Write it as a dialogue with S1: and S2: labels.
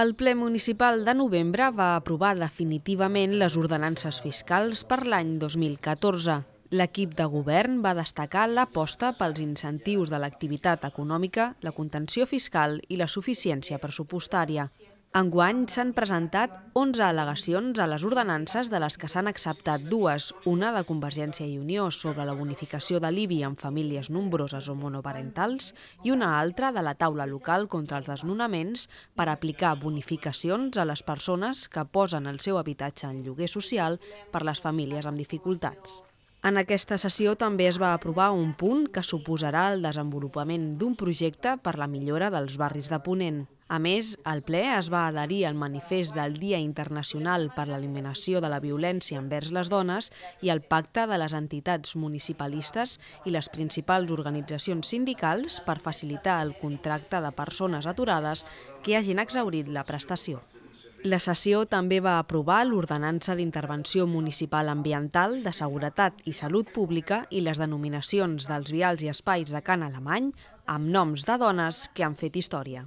S1: El ple municipal de novembre va aprovar definitivament les ordenances fiscals per l'any 2014. L'equip de govern va destacar l'aposta pels incentius de l'activitat econòmica, la contenció fiscal i la suficiència pressupostària. Enguany s'han presentat 11 al·legacions a les ordenances de les que s'han acceptat dues, una de Convergència i Unió sobre la bonificació de l'IBI en famílies nombroses o monoparentals i una altra de la taula local contra els desnonaments per aplicar bonificacions a les persones que posen el seu habitatge en lloguer social per les famílies amb dificultats. En aquesta sessió també es va aprovar un punt que suposarà el desenvolupament d'un projecte per la millora dels barris de Ponent. A més, el ple es va adherir al manifest del Dia Internacional per l'Eliminació de la Violència envers les Dones i al Pacte de les Entitats Municipalistes i les principals organitzacions sindicals per facilitar el contracte de persones aturades que hagin exaurit la prestació. La sessió també va aprovar l'Ordenança d'Intervenció Municipal Ambiental de Seguretat i Salut Pública i les denominacions dels vials i espais de Can Alemany amb noms de dones que han fet història.